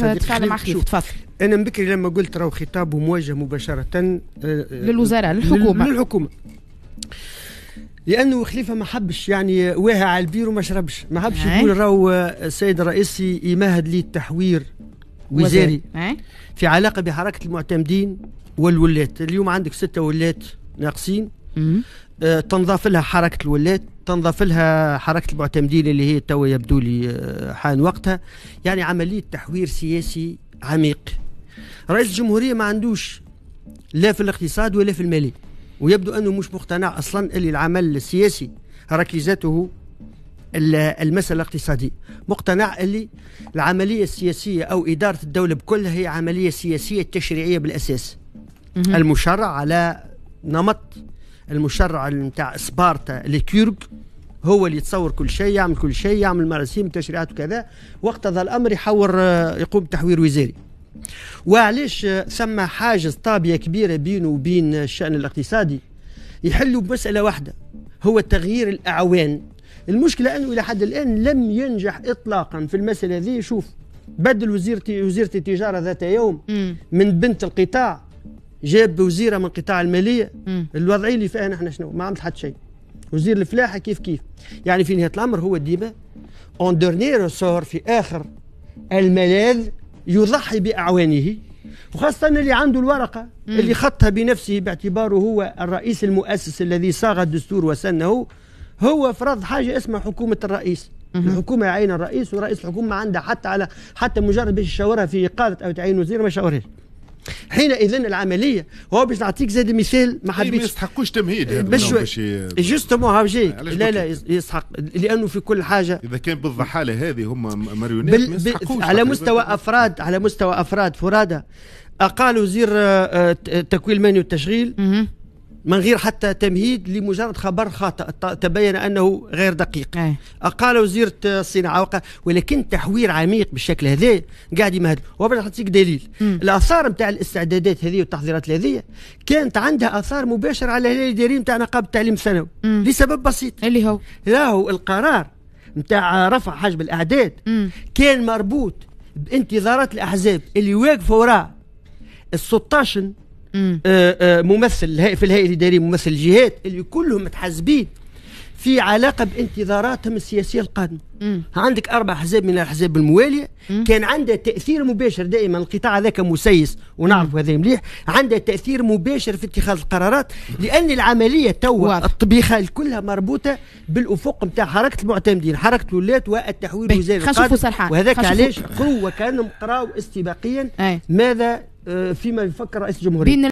تفضل محشوف تفضل انا بكري لما قلت راهو خطاب موجه مباشره آه، آه، للوزراء للحكومه للحكومه لانه خليفه ما حبش يعني واه على البير وما شربش ما حبش إيه. يقول راهو آه، السيد الرئيس يمهد لي التحوير وزاري إيه. في علاقه بحركه المعتمدين والولات اليوم عندك ستة ولات ناقصين أه، تنضاف لها حركه الولاد تنضاف لها حركه المعتمدين اللي هي توا يبدو لي أه، حان وقتها يعني عمليه تحوير سياسي عميق رئيس الجمهوريه ما عندوش لا في الاقتصاد ولا في المالي ويبدو انه مش مقتنع اصلا اللي العمل السياسي ركيزته المسألة الاقتصادية مقتنع اللي العملية السياسية أو إدارة الدولة بكلها هي عملية سياسية تشريعية بالأساس المشرع على نمط المشرع نتاع سبارتا لكيرك هو اللي يتصور كل شيء يعمل كل شيء يعمل مراسيم تشريعات وكذا وقت ذا الامر يحور آه، يقوم بتحوير وزاري وعلاش ثم آه، حاجز طابيه كبيره بينه وبين آه، الشان الاقتصادي يحلوا بمساله واحده هو تغيير الاعوان المشكله انه الى حد الان لم ينجح اطلاقا في المساله هذه شوف بدل وزيرة وزيرة التجارة ذات يوم من بنت القطاع جاب وزيره من قطاع الماليه الوضعيه اللي فيها نحن شنو ما عملت حتى شيء وزير الفلاحه كيف كيف يعني في نهايه الامر هو ديما اون دورنيير سور في اخر الملاذ يضحي باعوانه وخاصة اللي عنده الورقة مم. اللي خطها بنفسه باعتباره هو الرئيس المؤسس الذي صاغ الدستور وسنه هو فرض حاجة اسمها حكومة الرئيس مم. الحكومة يعين الرئيس ورئيس الحكومة عنده حتى على حتى مجرد باش يشاورها في قادة أو تعين وزير ما يشاورهاش حينئذ العمليه هو باش نعطيك زاد مثال ما إيه، حبيتش ما يستحقوش تمهيد إيه، باش جوستومون هاو جايك لا لا يسحق لانه في كل حاجه اذا كان بالضحاله هذه هم ماريونيت بل... ما يستحقوش على مستوى افراد على مستوى افراد فرادى اقال وزير آه، آه، تكوين المالي والتشغيل من غير حتى تمهيد لمجرد خبر خاطئ تبين انه غير دقيق اقال قال وزير الصناعه ولكن تحوير عميق بالشكل هذا قاعد يمهد وباش نعطيك دليل مم. الاثار نتاع الاستعدادات هذه والتحضيرات هذه كانت عندها اثار مباشره على الهلال الاداري نتاع نقابه التعليم الثانوي لسبب بسيط اللي هو راهو القرار نتاع رفع حجم الاعداد مم. كان مربوط بانتظارات الاحزاب اللي واقفه وراء ال 16 آه، آه، ممثل في الهيئه الاداريه ممثل الجهات اللي كلهم متحزبين في علاقة بانتظاراتهم السياسية القادمة مم. عندك أربع أحزاب من الأحزاب الموالية مم. كان عندها تأثير مباشر دائما القطاع هذاك مسيس ونعرف هذا مليح عندها تأثير مباشر في اتخاذ القرارات لأن العملية تو الطبيخة كلها مربوطة بالأفق نتاع حركة المعتمدين حركة الولايات والتحويل الوزاري وهذاك علاش هو كانوا قراو استباقيا أي. ماذا آه، فيما يفكر رئيس الجمهورية